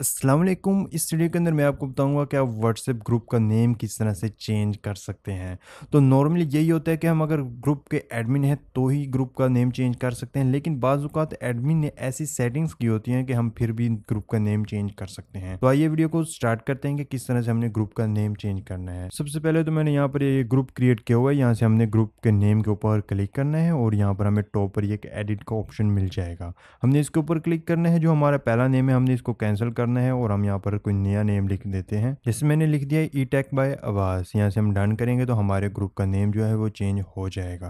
अस्सलाम वालेकुम इस वीडियो के अंदर मैं आपको बताऊंगा कि आप व्हाट्सएप ग्रुप का नेम किस तरह से चेंज कर सकते हैं तो नॉर्मली यही होता है कि हम अगर ग्रुप के एडमिन हैं तो ही ग्रुप का नेम चेंज कर सकते हैं लेकिन बाज़ात एडमिन ने ऐसी सेटिंग्स की होती हैं कि हम फिर भी ग्रुप का नेम चेंज कर सकते हैं तो आइए वीडियो को स्टार्ट करते हैं कि किस तरह से हमने ग्रुप का नेम चेंज करना है सबसे पहले तो मैंने यहाँ पर ये ग्रुप क्रिएट किया हुआ है यहाँ से हमने ग्रुप के नेम के ऊपर क्लिक करना है और यहाँ पर हमें टॉप पर एक एडिट का ऑप्शन मिल जाएगा हमने इसके ऊपर क्लिक करना है जो हमारा पहला नेम है हमने इसको कैंसिल कर करना है और हम यहाँ पर कोई नया नेम लिख देते हैं जैसे मैंने लिख दिया ई टेक बाय आवाज़ यहाँ से हम डन करेंगे तो हमारे ग्रुप का नेम जो है वो चेंज हो जाएगा